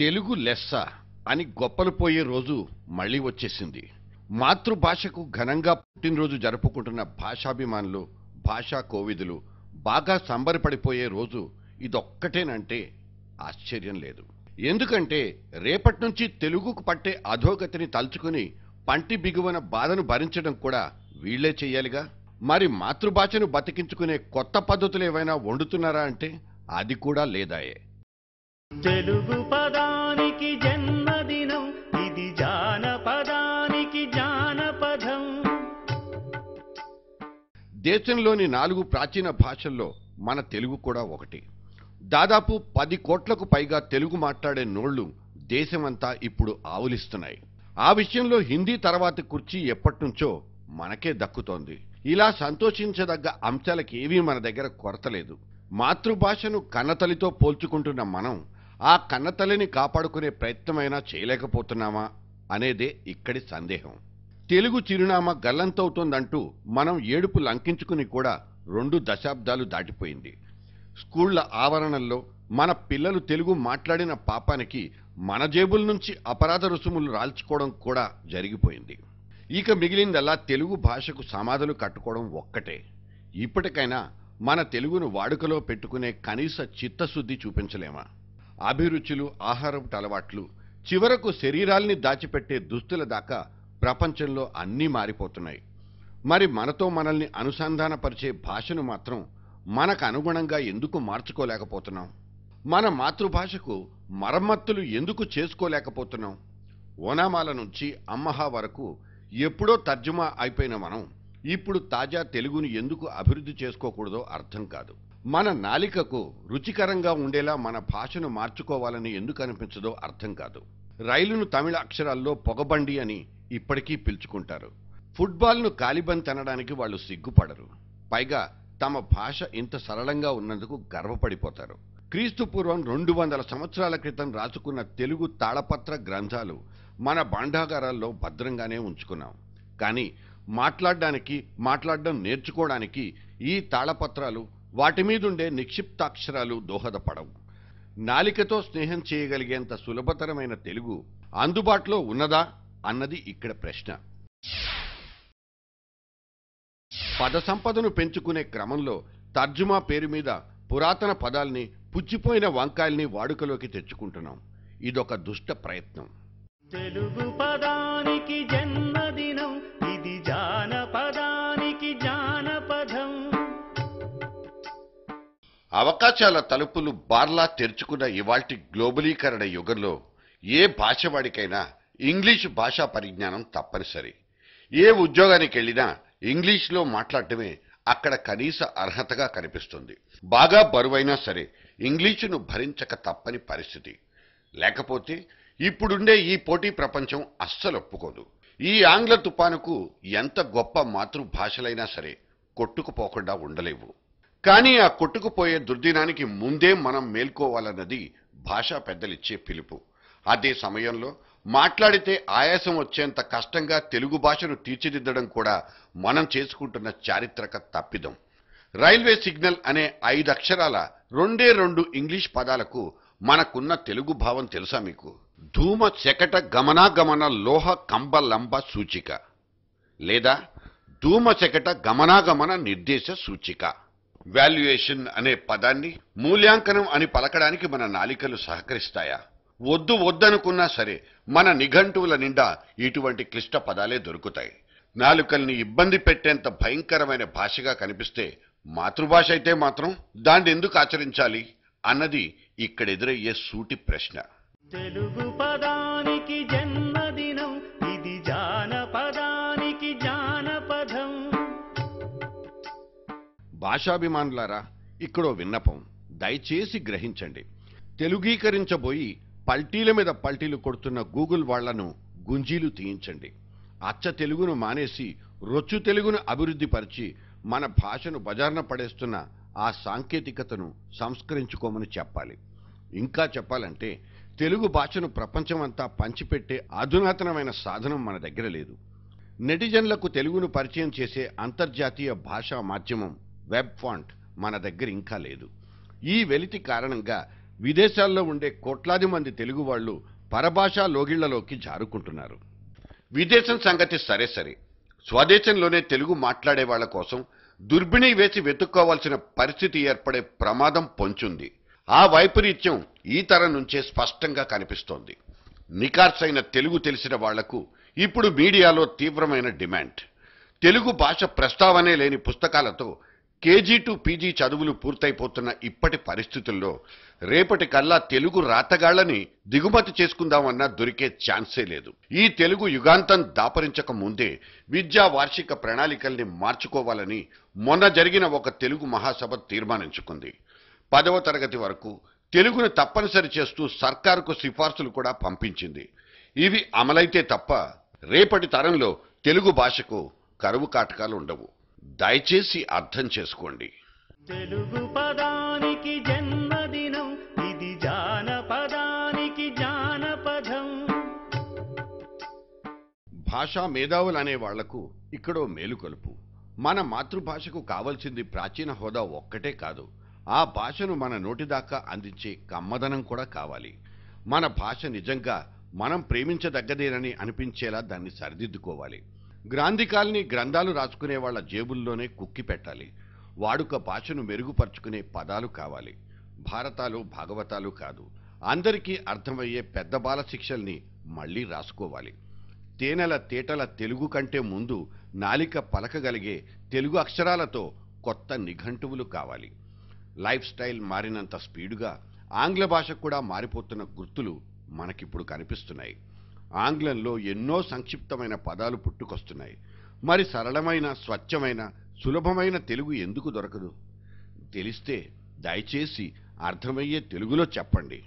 తెలుగు లెస్స అని గొప్పలు పోయే రోజు మళ్ళీ వచ్చేసింది మాతృభాషకు ఘనంగా పుట్టినరోజు జరుపుకుంటున్న భాషాభిమానులు భాషా కోవిదులు బాగా సంబరపడిపోయే రోజు ఇదొక్కటేనంటే ఆశ్చర్యం లేదు ఎందుకంటే రేపటి నుంచి తెలుగుకు పట్టే అధోగతిని తలుచుకుని పంటి బిగువన బాధను భరించడం కూడా వీళ్లే చెయ్యాలిగా మరి మాతృభాషను బతికించుకునే కొత్త పద్ధతులు ఏవైనా వండుతున్నారా అంటే అది కూడా లేదాయే తెలుగు పదానికి జన్మదినం ఇది జానపదానికి జానపదం దేశంలోని నాలుగు ప్రాచీన భాషల్లో మన తెలుగు కూడా ఒకటి దాదాపు పది కోట్లకు పైగా తెలుగు మాట్లాడే నోళ్లు దేశమంతా ఇప్పుడు ఆవులిస్తున్నాయి ఆ విషయంలో హిందీ తర్వాత కుర్చీ ఎప్పటినుంచో మనకే దక్కుతోంది ఇలా సంతోషించదగ్గ అంశాలకేవీ మన దగ్గర కొరత లేదు మాతృభాషను కన్నతలితో పోల్చుకుంటున్న మనం ఆ కన్నతల్లిని కాపాడుకునే ప్రయత్నమైనా చేయలేకపోతున్నామా అనేదే ఇక్కడి సందేహం తెలుగు చిరునామా గల్లంతవుతోందంటూ మనం ఏడుపు లంకించుకుని కూడా రెండు దశాబ్దాలు దాటిపోయింది స్కూళ్ల ఆవరణల్లో మన పిల్లలు తెలుగు మాట్లాడిన పాపానికి మన జేబుల నుంచి అపరాధ రుసుములు రాల్చుకోవడం కూడా జరిగిపోయింది ఇక మిగిలిందల్లా తెలుగు భాషకు సమాధులు కట్టుకోవడం ఒక్కటే ఇప్పటికైనా మన తెలుగును వాడుకలో పెట్టుకునే కనీస చిత్తశుద్ధి చూపించలేమా అభిరుచులు ఆహారపు అలవాట్లు చివరకు శరీరాల్ని దాచిపెట్టే దుస్తుల దాకా ప్రపంచంలో అన్నీ మారిపోతున్నాయి మరి మనతో మనల్ని అనుసంధానపరిచే భాషను మాత్రం మనకు అనుగుణంగా ఎందుకు మార్చుకోలేకపోతున్నాం మన మాతృభాషకు మరమ్మత్తులు ఎందుకు చేసుకోలేకపోతున్నాం ఓనామాల నుంచి అమ్మహ వరకు ఎప్పుడో తర్జుమా అయిపోయిన మనం ఇప్పుడు తాజా తెలుగును ఎందుకు అభివృద్ధి చేసుకోకూడదో అర్థం కాదు మన నాలికకు రుచికరంగా ఉండేలా మన భాషను మార్చుకోవాలని ఎందుకు అనిపించదో అర్థం కాదు రైలును తమిళ అక్షరాల్లో పొగబండి అని ఇప్పటికీ పిలుచుకుంటారు ఫుట్బాల్ను కాలిబంద్ తినడానికి వాళ్ళు సిగ్గుపడరు పైగా తమ భాష ఇంత సరళంగా ఉన్నందుకు గర్వపడిపోతారు క్రీస్తు పూర్వం రెండు వందల సంవత్సరాల క్రితం రాసుకున్న తెలుగు తాళపత్ర గ్రంథాలు మన భాండాగారాల్లో భద్రంగానే ఉంచుకున్నాం కానీ మాట్లాడడానికి మాట్లాడడం నేర్చుకోవడానికి ఈ తాళపత్రాలు వాటి మీదుండే నిక్షిప్తాక్షరాలు దోహదపడవు నాలికతో స్నేహం చేయగలిగేంత సులభతరమైన తెలుగు అందుబాటులో ఉన్నదా అన్నది ఇక్కడ ప్రశ్న పద సంపదను పెంచుకునే క్రమంలో తర్జుమా పేరు మీద పురాతన పదాల్ని పుచ్చిపోయిన వంకాయల్ని వాడుకలోకి తెచ్చుకుంటున్నాం ఇదొక దుష్ట ప్రయత్నం తెలుగు పదానికి జన్మ అవకాశాల తలుపులు బార్లా తెరుచుకున్న ఇవాల్టి గ్లోబలీకరణ యుగంలో ఏ భాషవాడికైనా ఇంగ్లీషు భాషా పరిజ్ఞానం తప్పనిసరి ఏ ఉద్యోగానికి వెళ్ళినా ఇంగ్లీష్లో మాట్లాడటమే అక్కడ కనీస అర్హతగా కనిపిస్తుంది బాగా బరువైనా సరే ఇంగ్లీషును భరించక తప్పని పరిస్థితి లేకపోతే ఇప్పుడుండే ఈ పోటీ ప్రపంచం అస్సలు ఒప్పుకోదు ఈ ఆంగ్ల తుపానుకు ఎంత గొప్ప మాతృభాషలైనా సరే కొట్టుకుపోకుండా ఉండలేవు కానీ ఆ కొట్టుకుపోయే దుర్దినానికి ముందే మనం మేల్కోవాలన్నది భాషా పెద్దలిచ్చే పిలుపు అదే సమయంలో మాట్లాడితే ఆయాసం వచ్చేంత కష్టంగా తెలుగు భాషను తీర్చిదిద్దడం కూడా మనం చేసుకుంటున్న చారిత్రక తప్పిదం రైల్వే సిగ్నల్ అనే ఐదు అక్షరాల రెండే రెండు ఇంగ్లీష్ పదాలకు మనకున్న తెలుగు భావం తెలుసా మీకు ధూమ చెకట గమనాగమన లోహ కంబ లంబ సూచిక లేదా ధూమ చెకట గమనాగమన నిర్దేశ సూచిక వాల్యుయేషన్ అనే పదాన్ని మూల్యాంకనం అని పలకడానికి మన నాలికలు సహకరిస్తాయా వద్దు వద్దనుకున్నా సరే మన నిఘంటువుల నిండా ఇటువంటి క్లిష్ట పదాలే దొరుకుతాయి నాలుకల్ని ఇబ్బంది పెట్టేంత భయంకరమైన భాషగా కనిపిస్తే మాతృభాష అయితే మాత్రం దాన్ని ఎందుకు ఆచరించాలి అన్నది ఇక్కడెదురయ్యే సూటి ప్రశ్న తెలుగు పదానికి జన్ భాషాభిమానులారా ఇక్కడో విన్నపం దయచేసి గ్రహించండి తెలుగీకరించబోయి పల్టీల మీద పల్టీలు కొడుతున్న గూగుల్ వాళ్లను గుంజీలు తీయించండి అచ్చ తెలుగును మానేసి రొచ్చు తెలుగును అభివృద్ధిపరిచి మన భాషను బజార్న పడేస్తున్న ఆ సాంకేతికతను సంస్కరించుకోమని చెప్పాలి ఇంకా చెప్పాలంటే తెలుగు భాషను ప్రపంచమంతా పంచిపెట్టే అధునాతనమైన సాధనం మన దగ్గర లేదు నెటిజన్లకు తెలుగును పరిచయం చేసే అంతర్జాతీయ భాషా మాధ్యమం వెబ్ ఫాంట్ మన దగ్గర ఇంకా లేదు ఈ వెలితి కారణంగా విదేశాల్లో ఉండే కోట్లాది మంది తెలుగు వాళ్ళు పరభాషా లోగిళ్లలోకి జారుకుంటున్నారు విదేశం సంగతి సరే సరే స్వదేశంలోనే తెలుగు మాట్లాడే వాళ్ళ కోసం దుర్బిణి వేసి వెతుక్కోవాల్సిన పరిస్థితి ఏర్పడే ప్రమాదం పొంచుంది ఆ వైపరీత్యం ఈ తరం నుంచే స్పష్టంగా కనిపిస్తోంది నికార్సైన తెలుగు తెలిసిన వాళ్లకు ఇప్పుడు మీడియాలో తీవ్రమైన డిమాండ్ తెలుగు భాష ప్రస్తావనే లేని పుస్తకాలతో కేజీ టు పీజీ చదువులు పూర్తయిపోతున్న ఇప్పటి పరిస్థితుల్లో రేపటి కల్లా తెలుగు రాతగాళ్లని దిగుమతి చేసుకుందామన్నా దొరికే ఛాన్సే లేదు ఈ తెలుగు యుగాంతం దాపరించక ముందే విద్యా వార్షిక ప్రణాళికల్ని మార్చుకోవాలని మొన్న జరిగిన ఒక తెలుగు మహాసభ తీర్మానించుకుంది పదవ తరగతి వరకు తెలుగును తప్పనిసరి చేస్తూ సర్కారుకు సిఫార్సులు కూడా పంపించింది ఇవి అమలైతే తప్ప రేపటి తరంలో తెలుగు భాషకు కరువు కాటకాలు ఉండవు దయచేసి అర్థం చేసుకోండి తెలుగు పదానికి జన్మదినం ఇది జానపదానికి జానపదం భాషా మేధావులు అనే వాళ్లకు ఇక్కడో మేలుకొలుపు మన మాతృభాషకు కావలసింది ప్రాచీన హోదా ఒక్కటే కాదు ఆ భాషను మన నోటిదాకా అందించే కమ్మదనం కూడా కావాలి మన భాష నిజంగా మనం ప్రేమించదగ్గదేనని అనిపించేలా దాన్ని సరిదిద్దుకోవాలి గ్రాంధికాల్ని గ్రంథాలు రాసుకునే వాళ్ళ జేబుల్లోనే కుక్కి పెట్టాలి వాడుక భాషను మెరుగుపరుచుకునే పదాలు కావాలి భారతాలు భాగవతాలు కాదు అందరికీ అర్థమయ్యే పెద్ద బాల శిక్షల్ని మళ్ళీ రాసుకోవాలి తేనెల తేటల తెలుగు కంటే ముందు నాలిక పలకగలిగే తెలుగు అక్షరాలతో కొత్త నిఘంటువులు కావాలి లైఫ్ స్టైల్ మారినంత స్పీడుగా ఆంగ్ల భాష కూడా మారిపోతున్న గుర్తులు మనకిప్పుడు కనిపిస్తున్నాయి ఆంగ్లంలో ఎన్నో సంక్షిప్తమైన పదాలు పుట్టుకొస్తున్నాయి మరి సరళమైన స్వచ్ఛమైన సులభమైన తెలుగు ఎందుకు దొరకదు తెలిస్తే దయచేసి అర్థమయ్యే తెలుగులో చెప్పండి